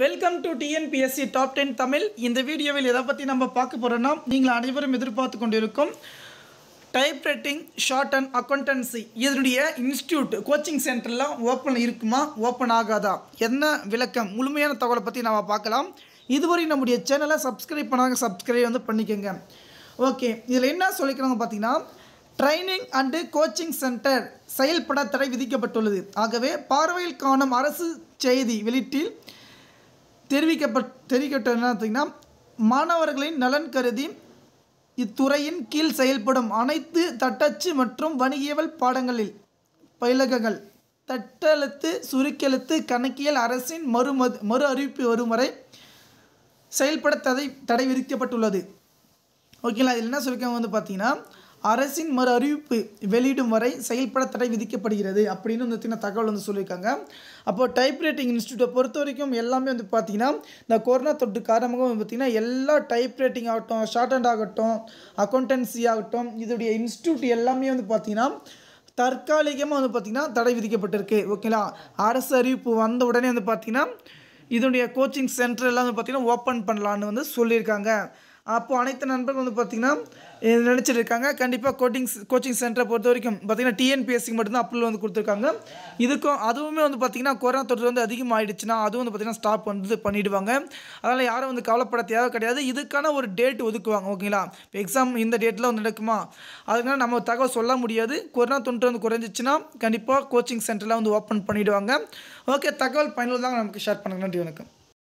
welcome to TNPSC top ten Tamil இந்த வீடியோவில் எதை பற்றி நம்ம பார்க்க போகிறோன்னா நீங்கள் அனைவரும் எதிர்பார்த்து கொண்டிருக்கும் type writing short and accountancy இதனுடைய இன்ஸ்டியூட் கோச்சிங் சென்டர்லாம் ஓப்பன் இருக்குமா ஓப்பன் ஆகாதா என்ன விளக்கம் முழுமையான தகவலை பற்றி நம்ம பார்க்கலாம் இதுவரை நம்முடைய சேனலை சப்ஸ்கிரைப் பண்ணாங்க சப்ஸ்கிரைப் வந்து பண்ணிக்கோங்க ஓகே இதில் என்ன சொல்லிக்கிறாங்க பார்த்தீங்கன்னா ட்ரைனிங் அண்டு கோச்சிங் சென்டர் செயல்பட தடை விதிக்கப்பட்டுள்ளது ஆகவே பார்வையில் காணும் அரசு செய்தி வெளியீட்டில் தெரிவிக்கப்பட் தெரிவிக்கப்பட்ட பார்த்தீங்கன்னா மாணவர்களின் நலன் கருதி இத்துறையின் கீழ் செயல்படும் அனைத்து தட்டச்சு மற்றும் வணிகவல் பாடங்களில் பயிலகங்கள் தட்டெழுத்து சுருக்கெழுத்து கணக்கியல் அரசின் மறு மறு அறிவிப்பு வரும் வரை செயல்பட தடை தடை விதிக்கப்பட்டுள்ளது ஓகேங்களா இதில் என்ன சுருக்கம் வந்து பார்த்திங்கன்னா அரசின் மறு அறிவிப்பு வெளியிடும் வரை செயல்பட தடை விதிக்கப்படுகிறது அப்படின்னு வந்து தகவல் வந்து சொல்லியிருக்காங்க அப்போ டைப்ரைட்டிங் இன்ஸ்டியூட்டை பொறுத்த வரைக்கும் எல்லாமே வந்து பார்த்திங்கன்னா இந்த கொரோனா தொற்று காரணமாக வந்து பார்த்திங்கன்னா எல்லா டைப்ரைட்டிங் ஆகட்டும் ஷார்ட் ஹேண்ட் ஆகட்டும் அக்கௌண்டன்சி ஆகட்டும் இதோடைய இன்ஸ்டியூட் எல்லாமே வந்து பார்த்திங்கன்னா தற்காலிகமாக வந்து பார்த்திங்கன்னா தடை விதிக்கப்பட்டிருக்கு ஓகேங்களா அரசு அறிவிப்பு வந்த உடனே வந்து பார்த்திங்கன்னா இதனுடைய கோச்சிங் சென்டர் எல்லாம் வந்து பார்த்திங்கன்னா ஓப்பன் பண்ணலான்னு வந்து சொல்லியிருக்காங்க அப்போது அனைத்து நண்பர்கள் வந்து பார்த்திங்கன்னா நினச்சிட்டு இருக்காங்க கண்டிப்பாக கோட்டிங் கோச்சிங் சென்டரை பொறுத்த வரைக்கும் பார்த்திங்கன்னா டிஎன்பிஎஸ்சிக்கு மட்டும்தான் அப்ரூவல் வந்து கொடுத்துருக்காங்க இதுக்கும் அதுவுமே வந்து பார்த்திங்கன்னா கொரோனா தொற்று வந்து அதிகமாக ஆயிடுச்சுன்னா அதுவும் வந்து பார்த்திங்கன்னா ஸ்டாப் வந்து பண்ணிவிடுவாங்க அதனால் யாரும் வந்து கவலைப்பட தேவை கிடையாது இதுக்கான ஒரு டேட் ஒதுக்குவாங்க ஓகேங்களா இப்போ எக்ஸாம் இந்த டேட்டில் வந்து நடக்குமா அதுக்காக நம்ம தகவல் சொல்ல முடியாது கொரோனா தொற்று வந்து குறைஞ்சிச்சுன்னா கண்டிப்பாக கோச்சிங் சென்டர்லாம் வந்து ஓப்பன் பண்ணிவிடுவாங்க ஓகே தகவல் பயனுள்ளதாக நமக்கு ஷேர் பண்ணுங்க நன்றி வணக்கம்